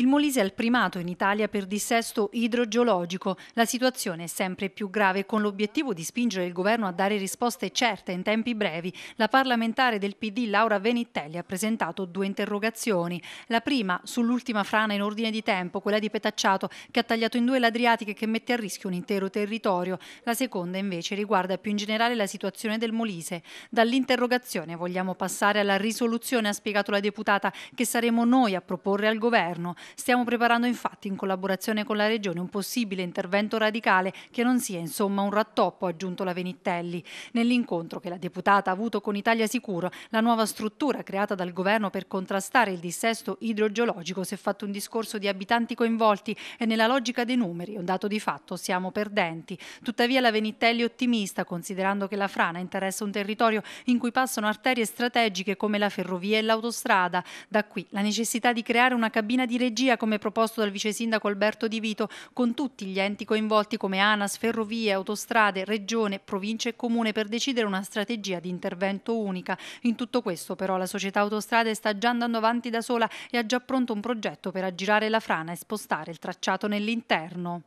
Il Molise è il primato in Italia per dissesto idrogeologico. La situazione è sempre più grave con l'obiettivo di spingere il governo a dare risposte certe in tempi brevi. La parlamentare del PD Laura Venitelli ha presentato due interrogazioni. La prima sull'ultima frana in ordine di tempo, quella di Petacciato, che ha tagliato in due l'Adriatica e che mette a rischio un intero territorio. La seconda invece riguarda più in generale la situazione del Molise. Dall'interrogazione vogliamo passare alla risoluzione, ha spiegato la deputata, che saremo noi a proporre al governo. Stiamo preparando infatti in collaborazione con la Regione un possibile intervento radicale che non sia insomma un rattoppo, ha aggiunto la Venitelli. Nell'incontro che la deputata ha avuto con Italia Sicuro, la nuova struttura creata dal governo per contrastare il dissesto idrogeologico, si è fatto un discorso di abitanti coinvolti e nella logica dei numeri, un dato di fatto, siamo perdenti. Tuttavia la Venitelli è ottimista considerando che la frana interessa un territorio in cui passano arterie strategiche come la ferrovia e l'autostrada. Da qui la necessità di creare una cabina di regione regia, come proposto dal vice sindaco Alberto Di Vito, con tutti gli enti coinvolti come ANAS, Ferrovie, Autostrade, Regione, Province e Comune per decidere una strategia di intervento unica. In tutto questo però la società Autostrade sta già andando avanti da sola e ha già pronto un progetto per aggirare la frana e spostare il tracciato nell'interno.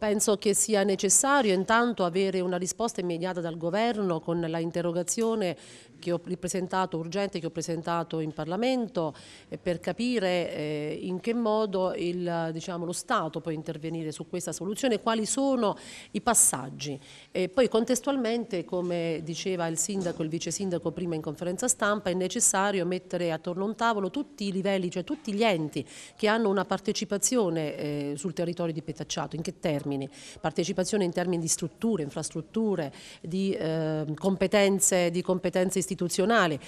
Penso che sia necessario intanto avere una risposta immediata dal governo con la interrogazione che ho ripresentato, urgente che ho presentato in Parlamento eh, per capire eh, in che modo il, diciamo, lo Stato può intervenire su questa soluzione, quali sono i passaggi. E poi contestualmente, come diceva il sindaco il vice sindaco prima in conferenza stampa, è necessario mettere attorno a un tavolo tutti i livelli, cioè tutti gli enti che hanno una partecipazione eh, sul territorio di Petacciato, in che termini? termini, partecipazione in termini di strutture, infrastrutture, di, eh, competenze, di competenze istituzionali,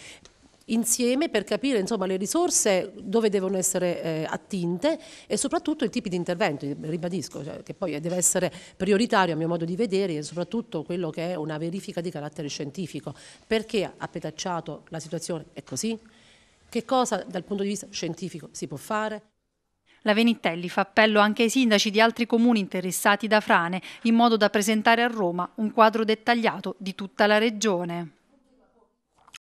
insieme per capire insomma, le risorse dove devono essere eh, attinte e soprattutto i tipi di intervento, ribadisco, cioè, che poi deve essere prioritario a mio modo di vedere e soprattutto quello che è una verifica di carattere scientifico. Perché ha petacciato la situazione? È così? Che cosa dal punto di vista scientifico si può fare? La Venitelli fa appello anche ai sindaci di altri comuni interessati da frane, in modo da presentare a Roma un quadro dettagliato di tutta la regione.